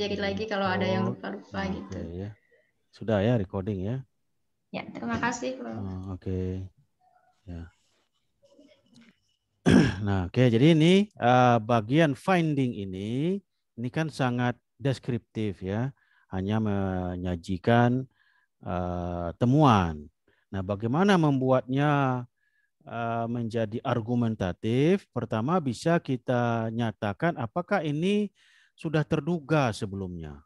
jadi lagi kalau oh, ada yang oh, lupa-lupa okay, gitu. Ya. Sudah ya recording ya. Ya, terima kasih, Oh, oke. Okay. Ya. Nah, oke. Okay, jadi ini uh, bagian finding ini ini kan sangat deskriptif ya, hanya menyajikan uh, temuan. Nah, bagaimana membuatnya eh, menjadi argumentatif? Pertama bisa kita nyatakan apakah ini sudah terduga sebelumnya.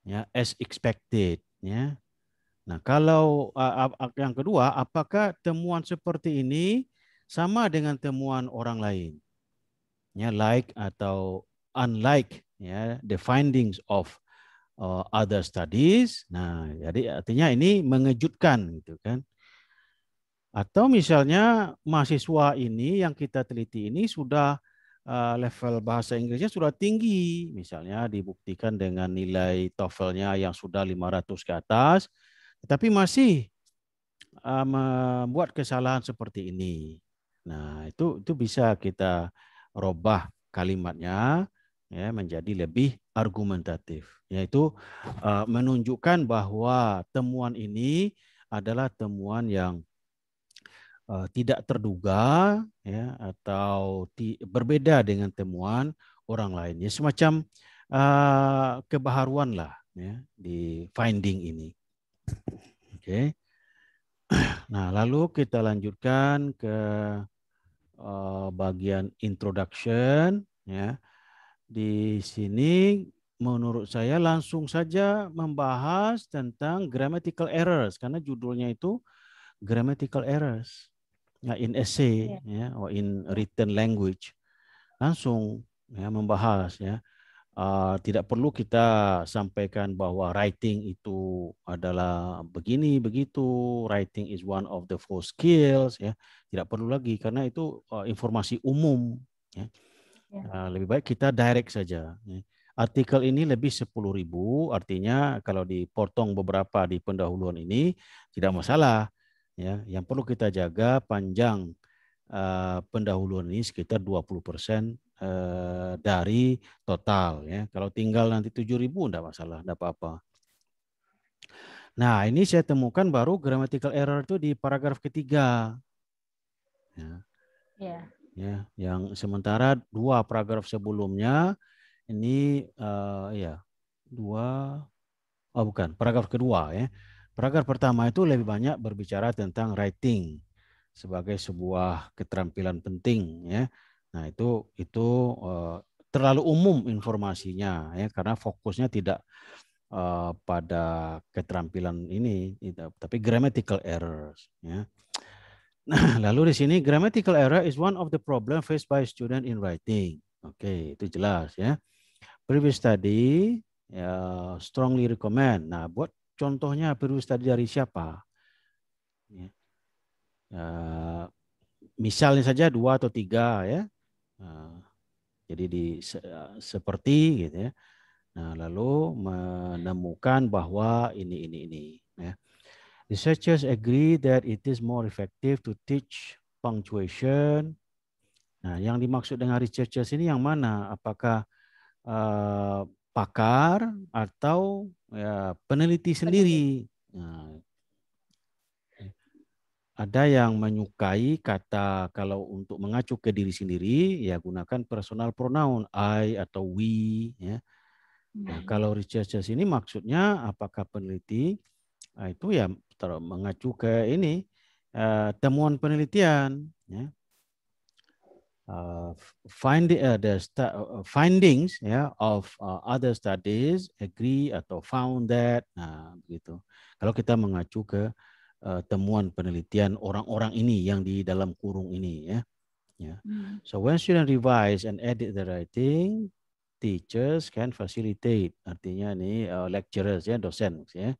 Ya, as expected, ya. Nah, kalau yang kedua, apakah temuan seperti ini sama dengan temuan orang lain? Ya, like atau unlike ya the findings of uh, other studies. Nah, jadi artinya ini mengejutkan gitu kan. Atau misalnya mahasiswa ini yang kita teliti ini sudah Eh, level bahasa Inggrisnya sudah tinggi. Misalnya dibuktikan dengan nilai TOEFL-nya yang sudah 500 ke atas, tetapi masih eh, membuat kesalahan seperti ini. Nah, itu itu bisa kita robah kalimatnya ya menjadi lebih argumentatif, yaitu eh, menunjukkan bahwa temuan ini adalah temuan yang uh, tidak terduga ya atau ti, berbeda dengan temuan orang lain ya semacam uh, kebaharuan lah ya di finding ini oke okay. nah lalu kita lanjutkan ke uh, bagian introduction ya di sini menurut saya langsung saja membahas tentang grammatical errors karena judulnya itu grammatical errors ya, in essay iya. ya or in written language langsung ya membahas ya uh, tidak perlu kita sampaikan bahwa writing itu adalah begini begitu writing is one of the four skills ya tidak perlu lagi karena itu uh, informasi umum ya. Yeah. Iya. Uh, lebih baik kita direct saja ya. Artikel ini lebih 10.000, artinya kalau dipotong beberapa di pendahuluan ini tidak masalah ya yang perlu kita jaga panjang eh, pendahuluan ini sekitar 20 persen eh, dari total ya kalau tinggal nanti 7.000 enggak masalah enggak apa-apa nah ini saya temukan baru grammatical error itu di paragraf ketiga ya yeah. ya yang sementara dua paragraf sebelumnya ini uh, ya dua oh bukan paragraf kedua ya Paragraf pertama itu lebih banyak berbicara tentang writing sebagai sebuah keterampilan penting ya. Nah, itu itu eh, terlalu umum informasinya ya karena fokusnya tidak eh, pada keterampilan ini tapi grammatical errors ya. Nah, lalu di sini grammatical error is one of the problem faced by student in writing. Oke, itu jelas ya. Previous study ya, strongly recommend. Nah, buat Contohnya berus tadi dari siapa? Ya. ya. misalnya saja dua atau tiga ya. ya. jadi di se, seperti gitu ya. Nah, lalu menemukan bahwa ini ini ini ya. Researchers agree that it is more effective to teach punctuation. Nah, yang dimaksud dengan researchers ini yang mana? Apakah uh, pakar atau ya peneliti sendiri. Nah, ada yang menyukai kata kalau untuk mengacu ke diri sendiri ya gunakan personal pronoun I atau we ya. Nah, hmm. kalau researchers ini maksudnya apakah peneliti nah, itu ya mengacu ke ini eh, temuan penelitian ya. Uh, find, uh, the uh, findings ya of uh, other studies agree atau found that nah begitu. Kalau kita mengacu ke uh, temuan penelitian orang-orang ini yang di dalam kurung ini ya. Yeah. Hmm. So when student revise and edit the writing, teachers can facilitate. Artinya ini uh, lecturers ya, dosen ya.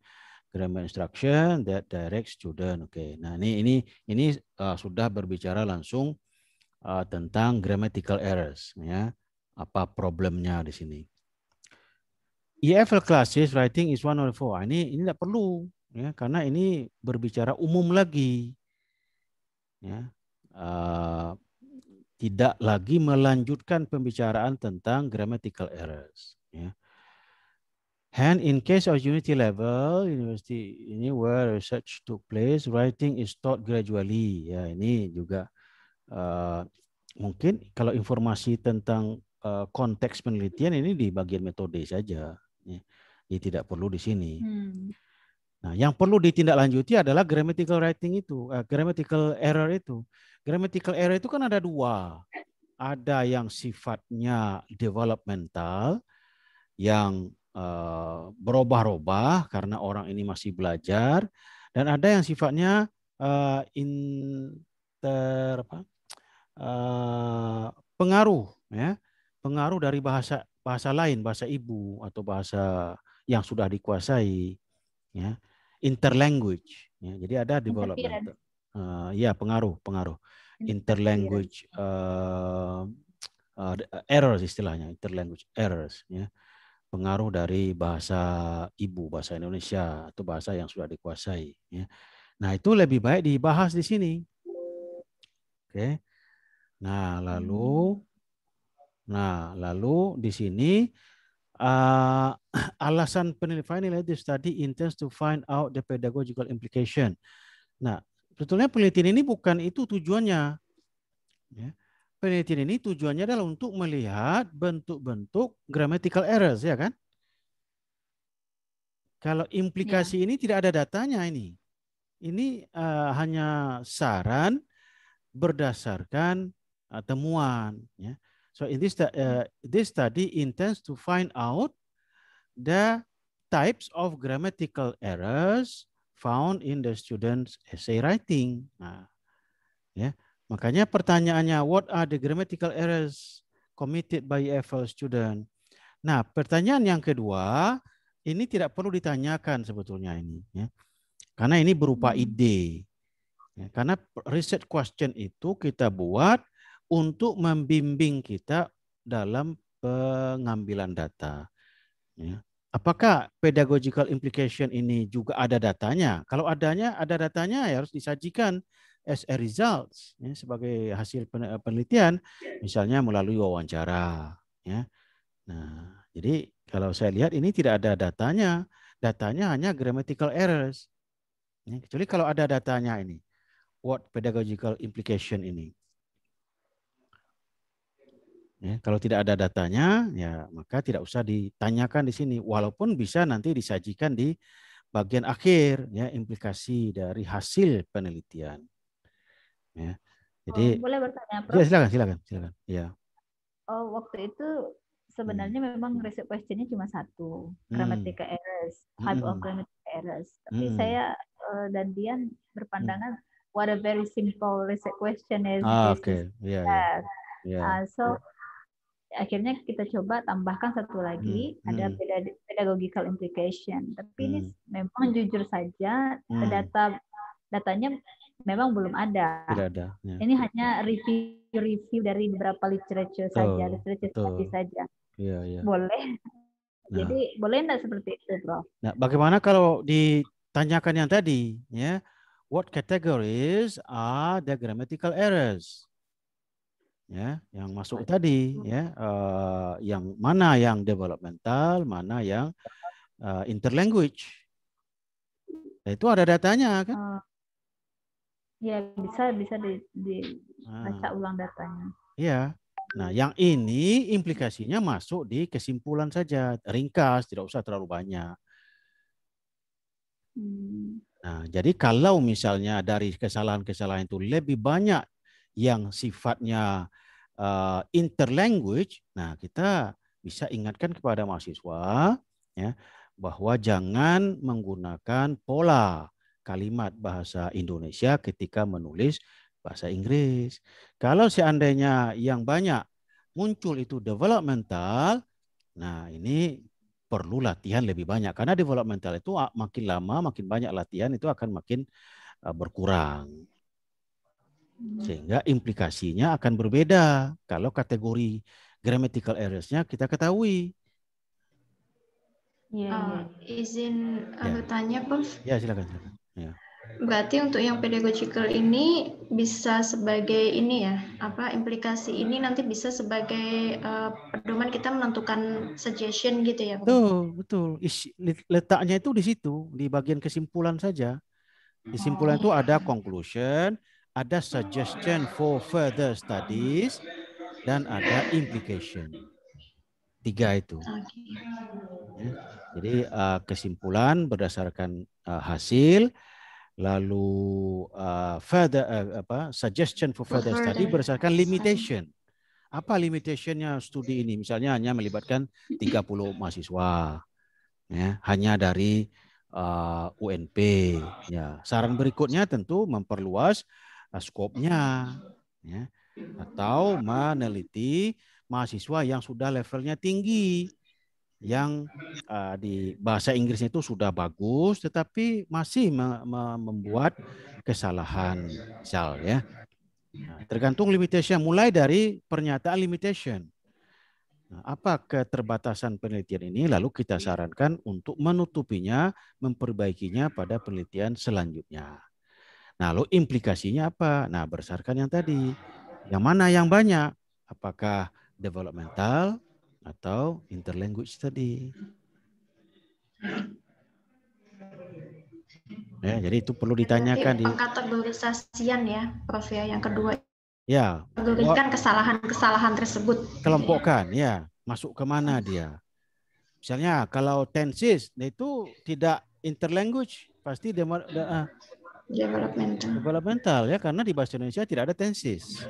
Grammar instruction that direct student. Oke. Okay. Nah, ini ini ini uh, sudah berbicara langsung uh, tentang grammatical errors ya apa problemnya di sini EFL classes writing is one of four. ini ini tidak perlu ya karena ini berbicara umum lagi ya uh, tidak lagi melanjutkan pembicaraan tentang grammatical errors ya And in case of unity level, university ini where research took place, writing is taught gradually. Ya, ini juga Eh, mungkin kalau informasi tentang uh, konteks penelitian ini di bagian metode saja, ya. Jadi tidak perlu di sini. Hmm. Nah, yang perlu ditindaklanjuti adalah grammatical writing itu, uh, grammatical error itu. Grammatical error itu kan ada dua. Ada yang sifatnya developmental, yang uh, berubah-ubah karena orang ini masih belajar, dan ada yang sifatnya uh, inter apa? Eh, pengaruh ya pengaruh dari bahasa bahasa lain bahasa ibu atau bahasa yang sudah dikuasai ya interlanguage ya jadi ada development uh, ya pengaruh pengaruh interlanguage uh, uh, errors istilahnya interlanguage errors ya pengaruh dari bahasa ibu bahasa Indonesia atau bahasa yang sudah dikuasai ya nah itu lebih baik dibahas di sini oke okay. Nah, lalu hmm. nah, lalu di sini uh, alasan penelitian nilai itu study intends to find out the pedagogical implication. Nah, sebetulnya penelitian ini bukan itu tujuannya. Ya. Penelitian ini tujuannya adalah untuk melihat bentuk-bentuk grammatical errors, ya kan? Kalau implikasi ya. ini tidak ada datanya ini. Ini uh, hanya saran berdasarkan uh, temuan. Ya. So in this uh, this study intends to find out the types of grammatical errors found in the students essay writing. Nah, ya. Makanya pertanyaannya what are the grammatical errors committed by EFL student? Nah, pertanyaan yang kedua ini tidak perlu ditanyakan sebetulnya ini ya. Karena ini berupa hmm. ide. Ya, karena research question itu kita buat untuk membimbing kita dalam pengambilan data. Ya. Apakah pedagogical implication ini juga ada datanya? Kalau adanya, ada datanya ya harus disajikan as a results ya, sebagai hasil penelitian, misalnya melalui wawancara. Ya. Nah, jadi kalau saya lihat ini tidak ada datanya, datanya hanya grammatical errors. Ya, kecuali kalau ada datanya ini, what pedagogical implication ini. Ya, kalau tidak ada datanya, ya maka tidak usah ditanyakan di sini. Walaupun bisa nanti disajikan di bagian akhir, ya implikasi dari hasil penelitian. Ya, jadi. Oh, boleh bertanya, Prof. Ya, silakan, silakan, silakan. Ya. Oh, waktu itu sebenarnya hmm. memang resep questionnya cuma satu, hmm. grammatical hmm. errors, type hmm. of grammatical errors. Tapi hmm. saya eh, dan Dian berpandangan hmm. what a very simple research question is. Ah, okay. Yeah, yeah. yeah. Uh, so yeah akhirnya kita coba tambahkan satu hmm, lagi hmm, ada pedagogical implication tapi hmm. ini memang jujur saja hmm. data datanya memang belum ada, Tidak ada ya. ini hanya review-review dari beberapa literature tuh, saja literature tuh. saja ya, ya. boleh nah. jadi boleh enggak seperti itu Bro? nah bagaimana kalau ditanyakan yang tadi ya what categories are the grammatical errors ya yang masuk tadi hmm. ya uh, yang mana yang developmental mana yang uh, interlanguage nah, itu ada datanya kan uh, ya bisa bisa di, baca uh, ulang datanya ya nah yang ini implikasinya masuk di kesimpulan saja ringkas tidak usah terlalu banyak hmm. nah jadi kalau misalnya dari kesalahan-kesalahan itu lebih banyak yang sifatnya uh, interlanguage, nah kita bisa ingatkan kepada mahasiswa ya bahwa jangan menggunakan pola kalimat bahasa Indonesia ketika menulis bahasa Inggris. Kalau seandainya yang banyak muncul itu developmental, nah ini perlu latihan lebih banyak karena developmental itu ah, makin lama makin banyak latihan itu akan makin eh, berkurang. Hmm. Sehingga implikasinya akan berbeda kalau kategori grammatical errors-nya kita ketahui. Ya, oh, ya. uh, izin ya. tanya, Prof. Ya, silakan. silakan. Ya. Berarti untuk yang pedagogical ini bisa sebagai ini ya, apa implikasi ini nanti bisa sebagai uh, pedoman kita menentukan suggestion gitu ya. Betul, betul. Isi, letaknya itu di situ, di bagian kesimpulan saja. Kesimpulan oh, itu iya. ada conclusion, ada suggestion for further studies dan ada implication. Tiga itu. Ya. Jadi uh, kesimpulan berdasarkan uh, hasil lalu uh, further uh, apa suggestion for further study berdasarkan limitation. Apa limitationnya studi ini? Misalnya hanya melibatkan 30 mahasiswa, ya, hanya dari uh, UNP. Ya, saran berikutnya tentu memperluas Eh, skopnya ya atau meneliti mahasiswa yang sudah levelnya tinggi yang uh, di bahasa Inggrisnya itu sudah bagus tetapi masih me me membuat kesalahan misal ya nah, tergantung limitation mulai dari pernyataan limitation nah, apa keterbatasan penelitian ini lalu kita sarankan untuk menutupinya memperbaikinya pada penelitian selanjutnya Nah, lo implikasinya apa? Nah, berdasarkan yang tadi, yang mana yang banyak? Apakah developmental atau interlanguage tadi? Ya, jadi itu perlu ditanyakan di pengkategorisasian ya, Prof ya, yang kedua. Ya. Kategorikan kesalahan-kesalahan tersebut. Kelompokkan, ya. Masuk ke mana dia? Misalnya kalau tenses itu tidak interlanguage, pasti eh, Developmental. Developmental ya karena di bahasa Indonesia tidak ada tenses.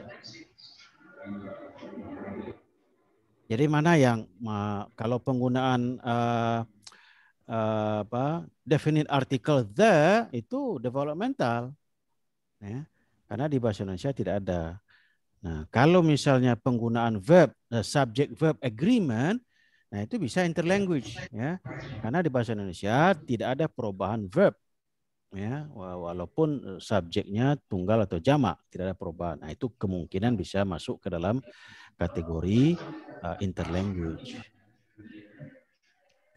Jadi mana yang kalau penggunaan uh, uh, apa definite article the itu developmental, ya, karena di bahasa Indonesia tidak ada. Nah kalau misalnya penggunaan verb uh, subject verb agreement, nah itu bisa interlanguage ya, karena di bahasa Indonesia tidak ada perubahan verb ya walaupun e, subjeknya tunggal atau jamak tidak ada perubahan nah itu kemungkinan bisa masuk ke dalam kategori uh, interlanguage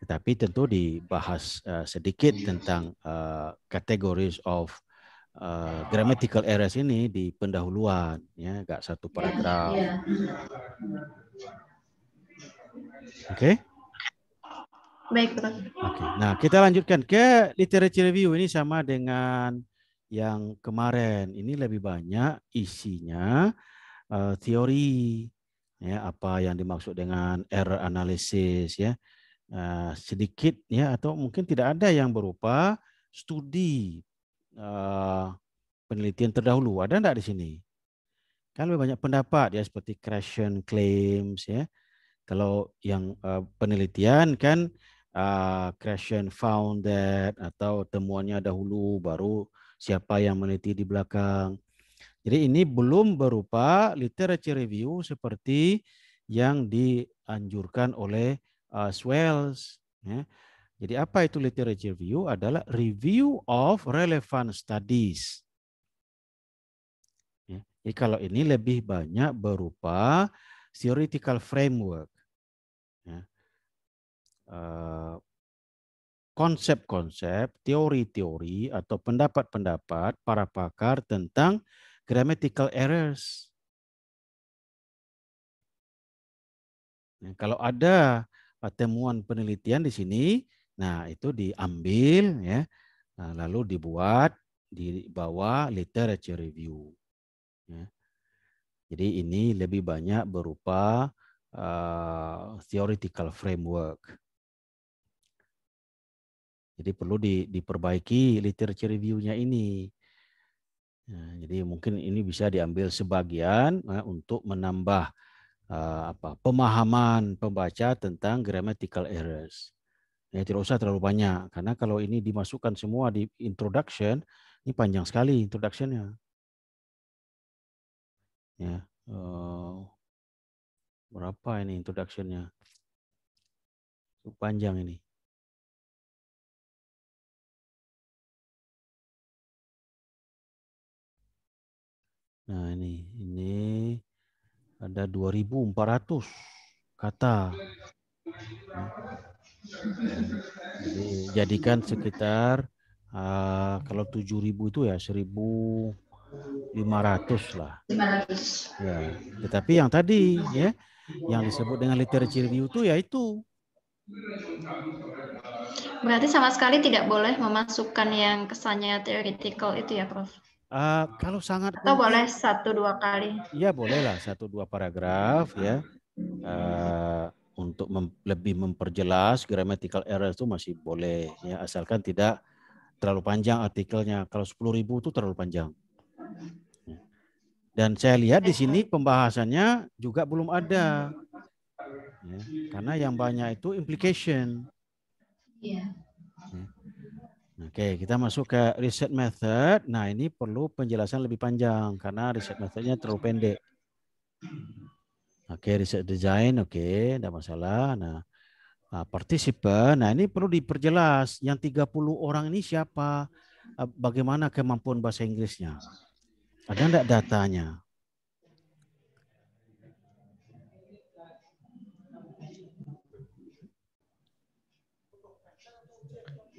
tetapi tentu dibahas uh, sedikit tentang uh, categories of uh, grammatical errors ini di pendahuluan ya enggak satu paragraf iya. oke okay? Baik, terus. Oke. Okay. Nah, kita lanjutkan ke literature review ini sama dengan yang kemarin. Ini lebih banyak isinya uh, teori ya, apa yang dimaksud dengan error analysis ya. Uh, sedikit ya atau mungkin tidak ada yang berupa studi uh, penelitian terdahulu. Ada enggak di sini? Kan lebih banyak pendapat ya seperti question claims ya. Kalau yang penelitian kan uh, creation found that atau temuannya dahulu baru siapa yang meneliti di belakang. Jadi ini belum berupa literature review seperti yang dianjurkan oleh uh, Swells. Ya. Jadi apa itu literature review? Adalah review of relevant studies. Ya. Jadi kalau ini lebih banyak berupa theoretical framework. Eh, konsep-konsep, teori-teori atau pendapat-pendapat para pakar tentang grammatical errors. Nah, kalau ada eh, temuan penelitian di sini, nah itu diambil ya, nah, lalu dibuat di bawah literature review. Ya. Jadi ini lebih banyak berupa uh, theoretical framework. Jadi perlu di, diperbaiki literature review-nya ini. Nah, jadi mungkin ini bisa diambil sebagian nah, untuk menambah uh, apa pemahaman pembaca tentang grammatical errors. Ya, tidak usah terlalu banyak karena kalau ini dimasukkan semua di introduction ini panjang sekali introductionnya. Ya, uh, berapa ini introductionnya? nya panjang ini. Nah ini, ini ada 2.400 kata. Jadi jadikan sekitar uh, kalau 7.000 itu ya 1.500 lah. Ya, tetapi yang tadi ya yang disebut dengan literature review itu ya itu. Berarti sama sekali tidak boleh memasukkan yang kesannya theoretical itu ya, Prof? Uh, kalau sangat atau boleh satu dua kali. Iya bolehlah satu dua paragraf ya. Uh, untuk mem lebih memperjelas grammatical error itu masih boleh ya asalkan tidak terlalu panjang artikelnya. Kalau sepuluh ribu itu terlalu panjang. Ya. Dan saya lihat di sini pembahasannya juga belum ada. Ya, karena yang banyak itu implication. Yeah. Ya. Oke, kita masuk ke reset method. Nah, ini perlu penjelasan lebih panjang karena reset methodnya terlalu pendek. Oke, reset design. Oke, tidak masalah. Nah, nah, partisipan. Nah, ini perlu diperjelas. Yang 30 orang ini siapa? Ah, bagaimana kemampuan bahasa Inggrisnya? Ada enggak datanya?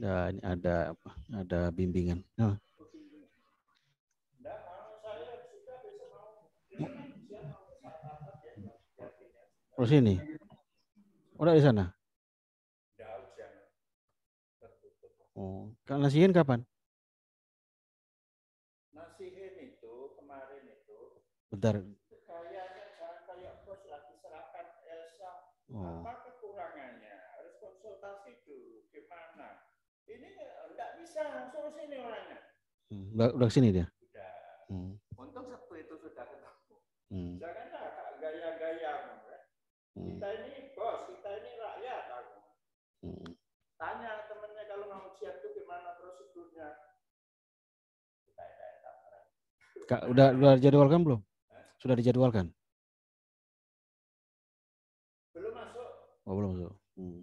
uh, ada ada bimbingan. Nah. Oh sini. Udah oh, di sana. Oh, kan Nasihin kapan? Nasihin itu kemarin itu. Bentar. Kayaknya kayak bos lagi serahkan Elsa. Oh. Apa sekarang suruh sini orangnya. Hmm. Udah, sini dia. Sudah. Hmm. Untung Sabtu itu sudah ketemu. Hmm. Janganlah gaya-gaya. Ya? Hmm. Kita ini bos, kita ini rakyat. Aku. Hmm. Tanya temennya kalau mau siap itu gimana prosedurnya. Kita, kita, kita, Kak, udah, udah dijadwalkan belum? Sudah dijadwalkan? Belum masuk. Oh, belum masuk. Hmm.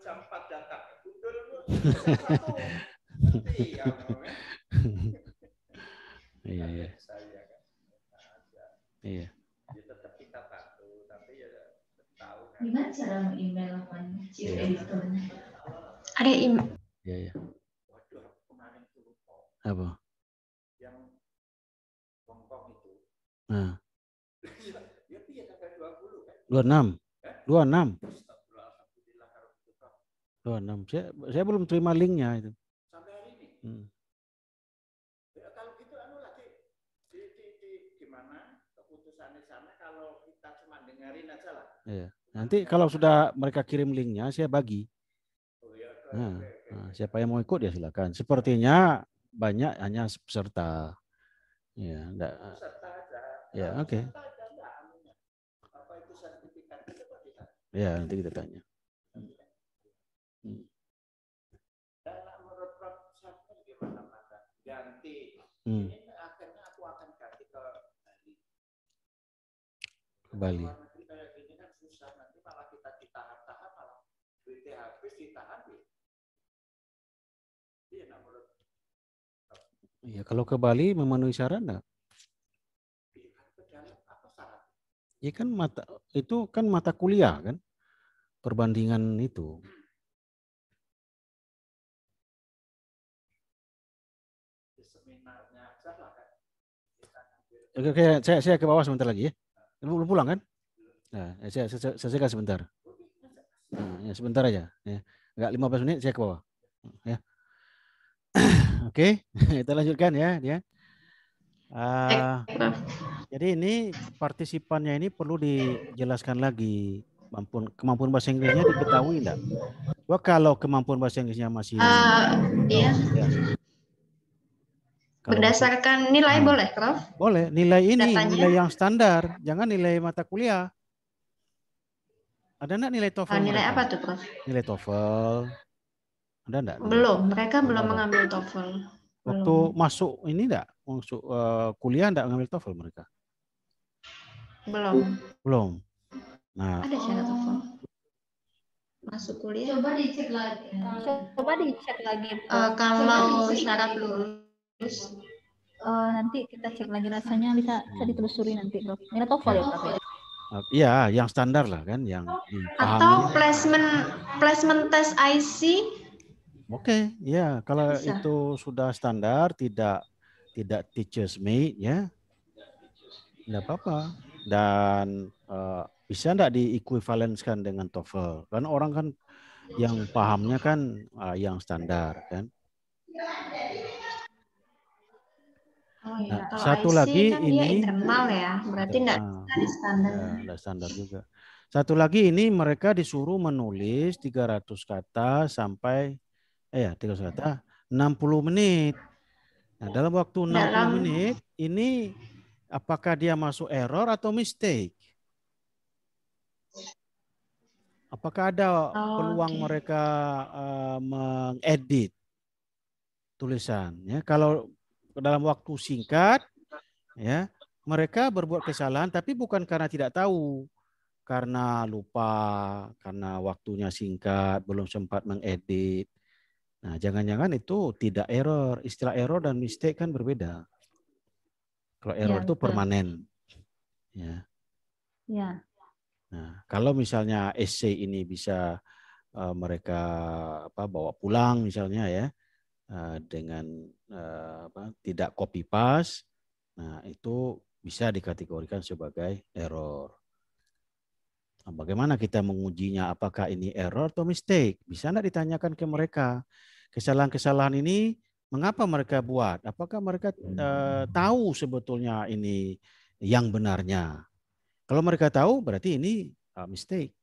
jam 4 datang gundul nanti ya, ya. iya iya kan iya ya, tetap kita tapi ya tahu kan gimana cara mengimailakan chief editornya ada email? iya iya waduh kemarin tuh lupa apa yang Hongkong itu nah iya, Dia ya, tanggal 20 kan 26 26 Oh, 6. Saya, saya belum terima linknya itu. Sampai hari ini. Hmm. Ya, kalau gitu anu lagi di, di, di gimana keputusannya sana kalau kita cuma dengerin aja lah. Iya. Nanti kalau sudah mereka kirim linknya, saya bagi. Oh, iya, nah, nah siapa yang mau ikut ya silakan. Sepertinya banyak hanya peserta. Iya, ya, enggak. Ya, oke. Okay. Ya, nanti kita tanya. Dalam menurut Prof. ganti hmm. ini akhirnya aku akan ganti ke Bali. ya. Iya, kalau ke Bali memenuhi syarat enggak? Iya, kan iya kan mata itu kan mata kuliah kan perbandingan itu. Oke, oke saya, saya ke bawah sebentar lagi ya. Belum pulang kan? Nah, eh, saya, saya, sebentar. Nah, ya, sebentar aja. Ya. Enggak belas menit, saya ke bawah. Ya. Oke, okay, kita lanjutkan ya. dia. Uh, jadi ini partisipannya ini perlu dijelaskan lagi kemampuan kemampuan bahasa Inggrisnya diketahui enggak? Wah, kalau kemampuan bahasa Inggrisnya masih uh, iya. ya, kalau gitu. Berdasarkan nilai nah, boleh, Prof? Boleh, nilai ini Datanya. nilai yang standar, jangan nilai mata kuliah. Ada enggak nilai TOEFL? Oh, nilai mereka? apa tuh, Prof? Nilai TOEFL. Ada enggak? Belum, mereka belum, belum mengambil TOEFL. Waktu belum. masuk ini enggak? Masuk uh, kuliah enggak mengambil TOEFL mereka? Belum. Belum. Nah. Ada syarat TOEFL. Masuk kuliah. Coba dicek lagi. Eh, Coba dicek lagi. Uh, kalau syarat lulus uh, nanti kita cek lagi rasanya bisa bisa hmm. ditelusuri nanti bro ini TOEFL ya bro eh, Iya, yang standar lah kan, yang atau placement placement test IC. Oke, okay, ya kalau bisa. itu sudah standar, tidak tidak teachers made ya, tidak apa-apa. Dan uh, bisa tidak diequivalenskan dengan TOEFL? Kan orang kan yang pahamnya kan uh, yang standar kan. Oh ya. nah, kalau satu IC lagi kan ini internal ya, berarti tidak standar. Ya, standar juga. Satu lagi ini mereka disuruh menulis 300 kata sampai eh ya 300 kata 60 menit. Nah, dalam waktu 60 dalam... menit ini apakah dia masuk error atau mistake? Apakah ada oh, peluang okay. mereka uh, mengedit tulisan? Ya, kalau dalam waktu singkat ya mereka berbuat kesalahan tapi bukan karena tidak tahu karena lupa karena waktunya singkat belum sempat mengedit nah jangan-jangan itu tidak error istilah error dan mistake kan berbeda kalau iya, error itu betul. permanen ya ya nah kalau misalnya essay ini bisa uh, mereka apa bawa pulang misalnya ya Eh, dengan eh, apa, tidak copy paste, nah itu bisa dikategorikan sebagai error. Nah, bagaimana kita mengujinya? Apakah ini error atau mistake? Bisa tidak ditanyakan ke mereka? Kesalahan-kesalahan ini mengapa mereka buat? Apakah mereka uh, tahu sebetulnya ini yang benarnya? Kalau mereka tahu berarti ini uh, mistake.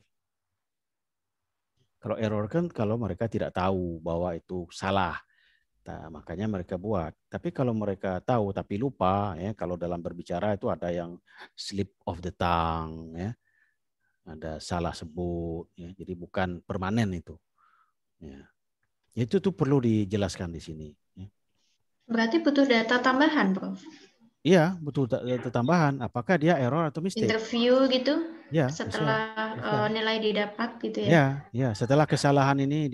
Kalau error kan kalau mereka tidak tahu bahwa itu salah. Nah, makanya mereka buat. Tapi kalau mereka tahu tapi lupa, ya kalau dalam berbicara itu ada yang slip of the tongue, ya ada salah sebut, ya. jadi bukan permanen itu. Ya. ya itu tuh perlu dijelaskan di sini. Ya. Berarti butuh data tambahan, Prof. Iya, butuh data tambahan. Apakah dia error atau mistake? Interview gitu. Ya. Setelah eh, nilai didapat gitu ya. Ya, ya. Setelah kesalahan ini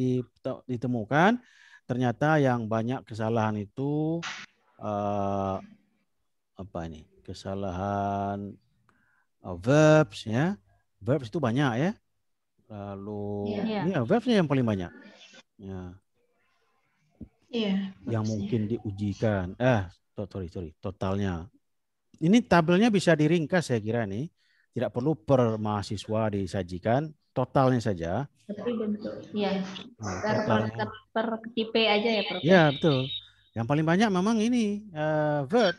ditemukan, ternyata yang banyak kesalahan itu uh, apa ini? Kesalahan uh, verbs ya. Verbs itu banyak ya. Lalu yeah. ya iya. iya, verbsnya yang paling banyak. Ya. Yeah, yang mungkin diujikan. Eh, sorry sorry, totalnya. Ini tabelnya bisa diringkas saya kira nih tidak perlu per mahasiswa disajikan totalnya saja. Tapi bentuk, ya. Nah, per, per, tipe aja ya, Prof. Ya betul. Yang paling banyak memang ini uh, word.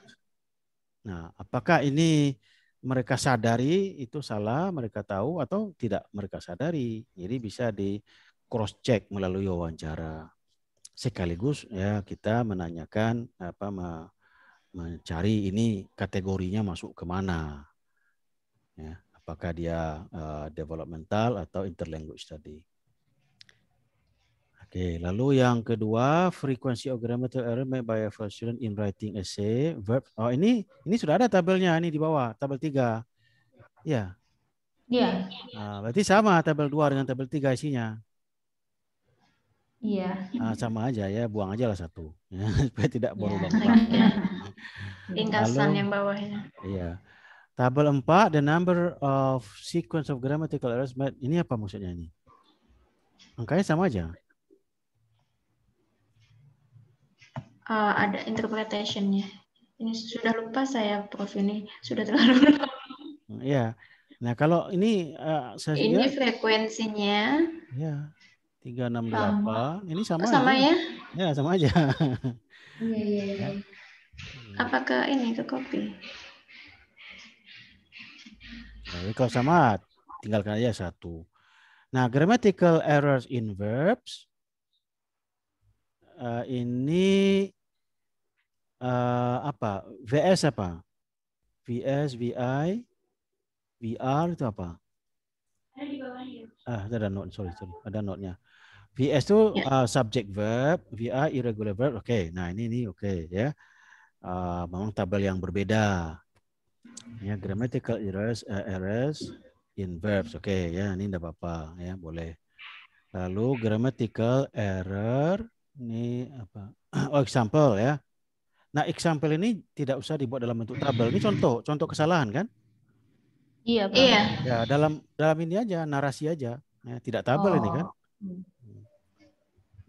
Nah, apakah ini mereka sadari itu salah, mereka tahu atau tidak mereka sadari? Jadi bisa di cross check melalui wawancara. Sekaligus ya kita menanyakan apa mencari ini kategorinya masuk kemana Ya, apakah dia uh, developmental atau interlanguage tadi? Oke, lalu yang kedua, frequency of grammatical error made by a first student in writing essay, verb. Oh, ini ini sudah ada tabelnya ini di bawah, tabel 3. ya Iya. Nah, berarti sama tabel 2 dengan tabel 3 isinya. Iya. Nah, sama aja ya, buang aja lah satu. supaya tidak berulang-ulang. Ya. Ringkasan yang bawahnya. Iya. Tabel 4, the number of sequence of grammatical errors. But ini apa maksudnya ini? Angkanya sama aja. Uh, ada interpretationnya. Ini sudah lupa saya, Prof. Ini sudah terlalu Iya. Yeah. Nah, kalau ini uh, saya Ini kira, frekuensinya. Yeah. 368. Um, Ini sama. Oh, sama ya? Iya ya sama aja. Iya, iya, iya. iya. Apakah ini ke kopi? Tapi kalau sama, tinggalkan aja satu. Nah, grammatical errors in verbs. Uh, ini uh, apa? VS apa? VS, VI, VR itu apa? Ah, ada note, sorry, sorry. Ada notnya. VS itu uh, subject verb, VR irregular verb. Oke, okay. nah ini ini oke okay, ya. Uh, memang tabel yang berbeda. Ya, grammatical errors, uh, errors in verbs. Oke, okay, ya ini tidak apa-apa ya, boleh. Lalu grammatical error ini apa? Oh, example ya. Nah, example ini tidak usah dibuat dalam bentuk tabel. Ini contoh, contoh kesalahan kan? Iya, Pak. Iya. Ya, dalam dalam ini aja, narasi aja. Ya, tidak tabel oh. ini kan? Oh.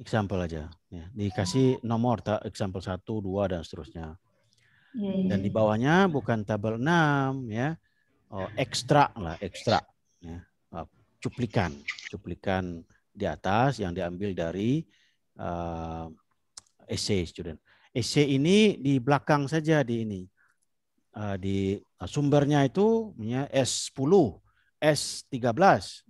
Example aja. Ya, dikasih nomor tak example satu, dua dan seterusnya. Iya, iya, Dan iya. di bawahnya bukan tabel 6 ya. Oh, ekstra lah, ekstra ya. Oh, cuplikan, cuplikan di atas yang diambil dari uh, eh, essay student. Essay ini di belakang saja di ini. Uh, di uh, sumbernya itu punya S10, S13.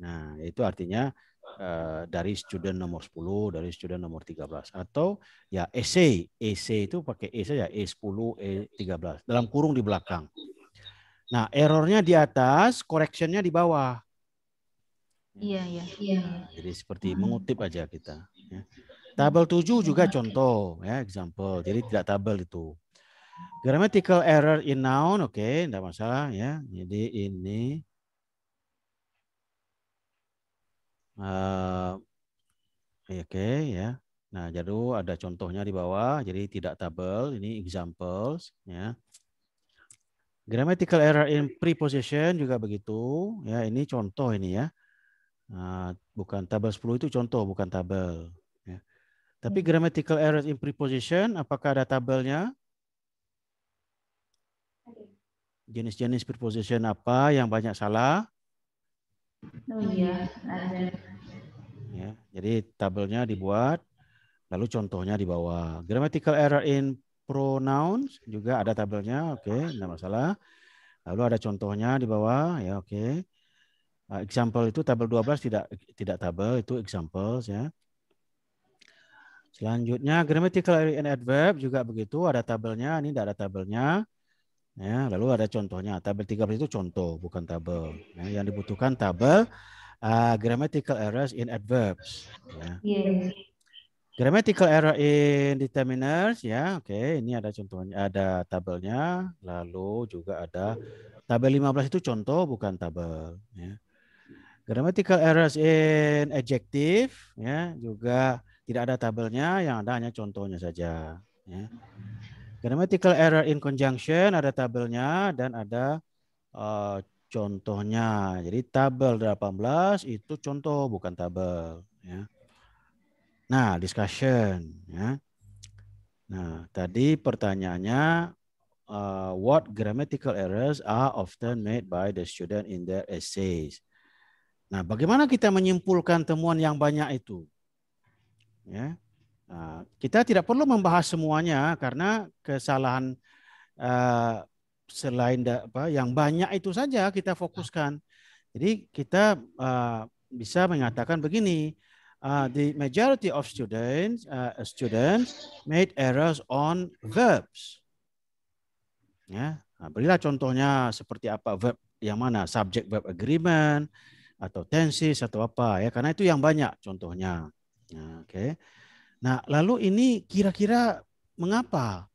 Nah, itu artinya Eh, dari student nomor 10, dari student nomor 13 atau ya essay, essay itu pakai E ya E10, E13 dalam kurung di belakang. Nah, errornya di atas, correctionnya di bawah. Iya, iya, iya. Nah, jadi seperti mengutip aja kita. Ya. Tabel 7 juga contoh, ya, example. Jadi tidak tabel itu. Grammatical error in noun, oke, okay, tidak masalah ya. Jadi ini Uh, Oke okay, ya. Nah, jadi ada contohnya di bawah. Jadi tidak tabel, ini examples ya. Grammatical error in preposition juga begitu. Ya, ini contoh ini ya. Uh, bukan tabel 10 itu contoh, bukan tabel. Yeah. Tapi hmm. grammatical error in preposition, apakah ada tabelnya? Jenis-jenis preposition apa yang banyak salah? Oh iya, iya Ya, jadi tabelnya dibuat, lalu contohnya di bawah. Grammatical error in pronouns juga ada tabelnya, oke, okay, tidak masalah. Lalu ada contohnya di bawah, ya oke. Okay. Uh, example itu tabel 12 tidak tidak tabel itu examples ya. Selanjutnya grammatical error in adverb juga begitu, ada tabelnya, ini tidak ada tabelnya. Ya, lalu ada contohnya. Tabel 13 itu contoh, bukan tabel. Ya, yang dibutuhkan tabel uh, grammatical errors in adverbs. Ya. yeah. Iya. Grammatical error in determiners, ya, oke. Okay. Ini ada contohnya, ada tabelnya. Lalu juga ada tabel 15 itu contoh, bukan tabel. Ya. Grammatical errors in adjective, ya, juga tidak ada tabelnya. Yang ada hanya contohnya saja. Ya. Grammatical error in conjunction ada tabelnya dan ada uh, contohnya. Jadi tabel 18 itu contoh bukan tabel ya. Nah, discussion ya. Nah, tadi pertanyaannya uh, what grammatical errors are often made by the student in their essays. Nah, bagaimana kita menyimpulkan temuan yang banyak itu? Ya. Nah, kita tidak perlu membahas semuanya karena kesalahan eh, selain apa, yang banyak itu saja kita iya. fokuskan. Jadi kita eh, bisa mengatakan begini, uh, the majority of students uh, students made errors on verbs. Ya, nah, berilah contohnya seperti apa verb yang mana subject verb agreement atau tenses atau apa ya karena itu yang banyak contohnya. Nah, Oke. Okay. Nah, lalu ini kira-kira mengapa?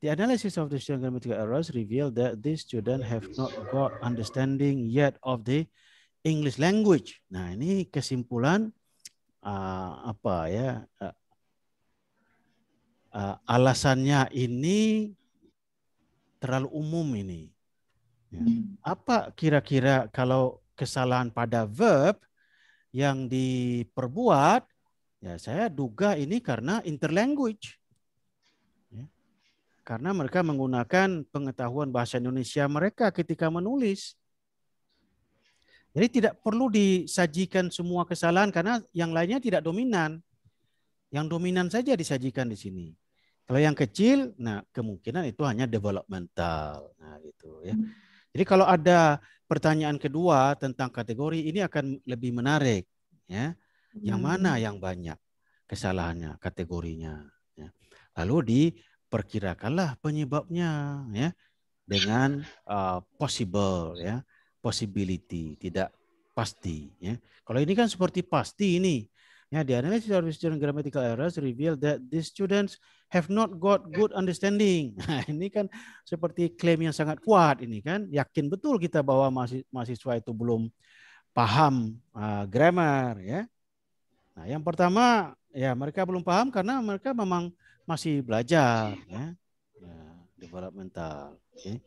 The analysis of the student grammatical errors revealed that these students have not got understanding yet of the English language. Nah, ini kesimpulan uh, apa ya? Uh, uh, alasannya ini terlalu umum ini. Ya. Hmm. Apa kira-kira kalau kesalahan pada verb yang diperbuat Ya, saya duga ini karena interlanguage. Ya. Karena mereka menggunakan pengetahuan bahasa Indonesia mereka ketika menulis. Jadi tidak perlu disajikan semua kesalahan karena yang lainnya tidak dominan. Yang dominan saja disajikan di sini. Kalau yang kecil, nah kemungkinan itu hanya developmental. Nah, gitu ya. Hmm. Jadi kalau ada pertanyaan kedua tentang kategori ini akan lebih menarik, ya. Yang hmm. mana yang banyak kesalahannya, kategorinya. Ya. Lalu diperkirakanlah penyebabnya ya dengan uh, possible ya, possibility, tidak pasti ya. Kalau ini kan seperti pasti ini. Ya, di analysis of student grammatical errors reveal that these students have not got good understanding. Nah, ini kan seperti klaim yang sangat kuat ini kan. Yakin betul kita bahwa mahasiswa itu belum paham uh, grammar ya. Nah, yang pertama ya mereka belum paham karena mereka memang masih belajar iya. ya. ya developmental. Okay.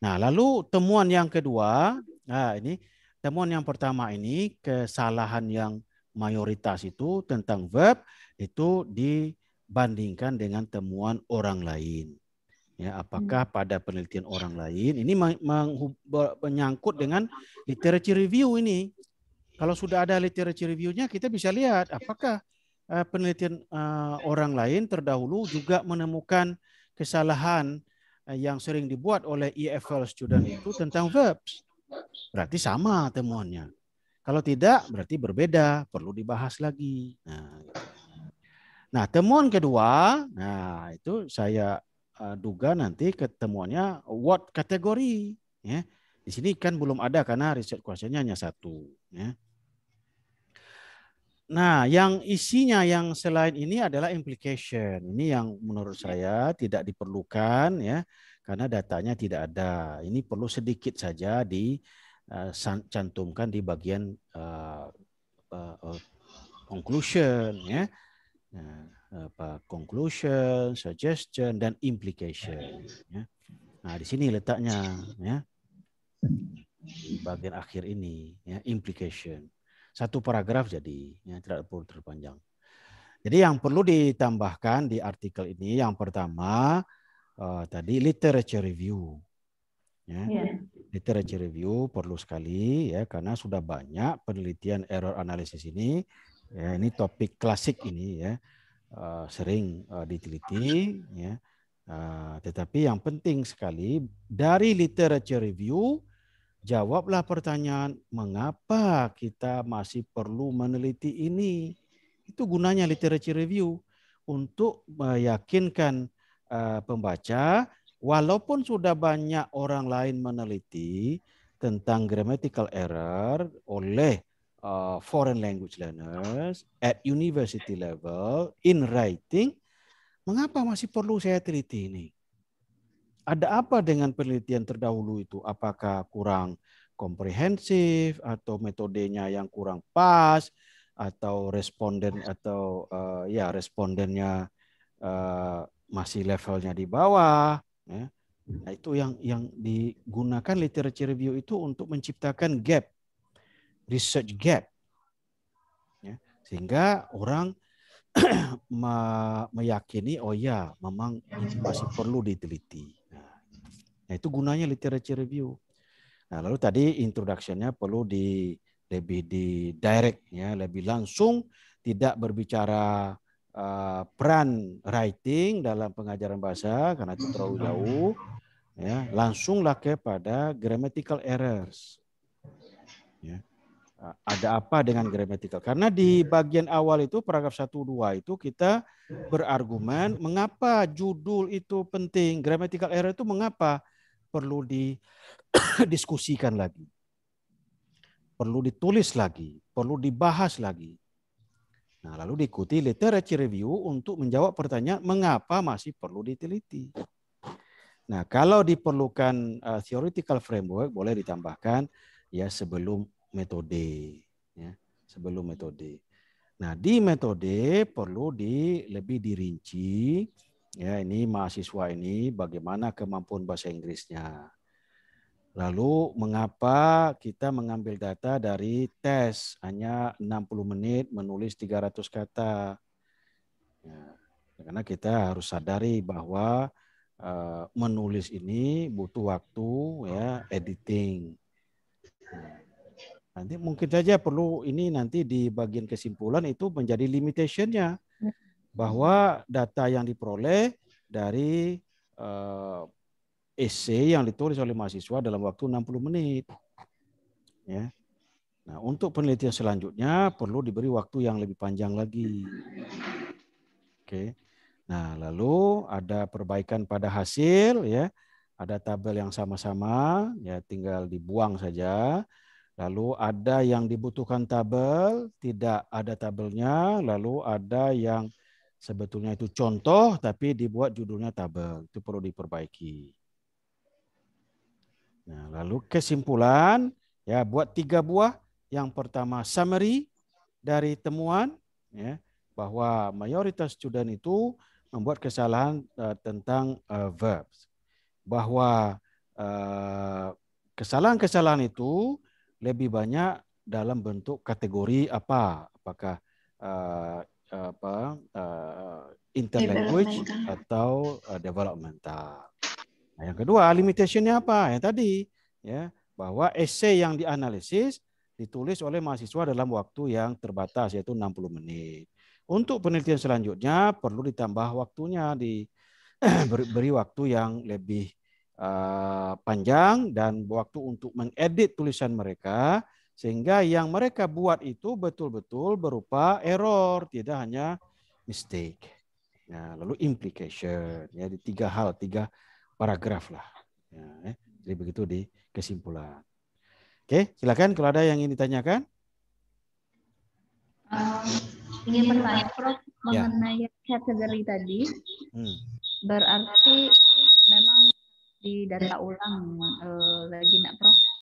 Nah, lalu temuan yang kedua, nah ini temuan yang pertama ini kesalahan yang mayoritas itu tentang verb itu dibandingkan dengan temuan orang lain. Ya, apakah hmm. pada penelitian orang lain ini menyangkut dengan literature review ini kalau iya. sudah ada literature reviewnya, kita bisa lihat apakah eh, penelitian eh, orang lain terdahulu juga menemukan kesalahan eh, yang sering dibuat oleh EFL student itu tentang verbs. Berarti sama temuannya. Kalau tidak, berarti berbeda, perlu dibahas lagi. Nah, nah temuan kedua, nah itu saya duga nanti ketemuannya what kategori. Ya. Di sini kan belum ada karena riset kuasanya hanya satu. Ya. Nah, yang isinya yang selain ini adalah implication. Ini yang menurut iya. saya tidak diperlukan ya, karena datanya tidak ada. Ini perlu sedikit saja dicantumkan eh, di bagian uh, uh, conclusion ya. Nah, apa conclusion, suggestion dan implication ya. Nah, di sini letaknya ya di bagian akhir ini ya implication satu paragraf jadi ya, tidak perlu terpanjang jadi yang perlu ditambahkan di artikel ini yang pertama uh, tadi literature review ya yeah. literature review perlu sekali ya karena sudah banyak penelitian error analysis ini ya ini topik klasik ini ya uh, sering uh, diteliti ya uh, tetapi yang penting sekali dari literature review Jawablah pertanyaan, mengapa kita masih perlu meneliti ini? Itu gunanya literature review untuk meyakinkan eh, pembaca walaupun sudah banyak orang lain meneliti tentang grammatical error oleh eh, foreign language learners at university level in writing, mengapa masih perlu saya teliti ini? ada apa dengan penelitian terdahulu itu? Apakah kurang komprehensif atau metodenya yang kurang pas atau responden atau uh, ya respondennya uh, masih levelnya di bawah ya. Nah, itu yang yang digunakan literature review itu untuk menciptakan gap research gap ya. sehingga orang meyakini oh ya memang masih perlu diteliti Nah, itu gunanya literature review. Nah, lalu tadi introduction-nya perlu di lebih di direct ya, lebih langsung, tidak berbicara uh, peran writing dalam pengajaran bahasa karena itu terlalu jauh. Ya, langsunglah kepada grammatical errors. Ya. Ada apa dengan grammatical? Karena di iya. bagian awal itu paragraf 1 2 itu kita berargumen mengapa judul itu penting. Grammatical error itu mengapa? perlu didiskusikan lagi. Perlu ditulis lagi, perlu dibahas lagi. Nah, lalu diikuti literature review untuk menjawab pertanyaan mengapa masih perlu diteliti. Nah, kalau diperlukan uh, theoretical framework boleh ditambahkan ya sebelum metode ya, sebelum metode. Nah, di metode perlu di lebih dirinci Ya, ini mahasiswa ini bagaimana kemampuan bahasa Inggrisnya. Lalu mengapa kita mengambil data dari tes hanya 60 menit menulis 300 kata? Ya, karena kita harus sadari bahwa uh, menulis ini butuh waktu ya editing. Nah, nanti mungkin saja perlu ini nanti di bagian kesimpulan itu menjadi limitationnya bahwa data yang diperoleh dari uh, eh, esai yang ditulis oleh mahasiswa dalam waktu 60 menit. Ya. Nah, untuk penelitian selanjutnya perlu diberi waktu yang lebih panjang lagi. Oke. Okay. Nah, lalu ada perbaikan pada hasil ya. Ada tabel yang sama-sama ya tinggal dibuang saja. Lalu ada yang dibutuhkan tabel, tidak ada tabelnya, lalu ada yang Sebetulnya itu contoh, tapi dibuat judulnya tabel. Itu perlu diperbaiki. Nah, lalu kesimpulan, ya buat tiga buah. Yang pertama summary dari temuan, ya bahwa mayoritas student itu membuat kesalahan uh, tentang uh, verbs. Bahwa eh, kesalahan-kesalahan uh, itu lebih banyak dalam bentuk kategori apa? Apakah apa uh, eh, interlanguage atau uh, developmental. Nah, yang kedua, limitationnya apa? Yang tadi ya, bahwa essay yang dianalisis ditulis oleh mahasiswa dalam waktu yang terbatas yaitu 60 menit. Untuk penelitian selanjutnya perlu ditambah waktunya di beri waktu yang lebih uh, panjang dan waktu untuk mengedit tulisan mereka sehingga yang mereka buat itu betul-betul berupa error, tidak hanya mistake. Ya, lalu implication, ya di tiga hal, tiga paragraf lah. Ya, eh. Jadi begitu di kesimpulan. Oke, silakan kalau ada yang ingin ditanyakan. Um, ingin bertanya, Prof, ya. mengenai kategori tadi. Hmm. Berarti memang di data ulang eh, lagi nak Prof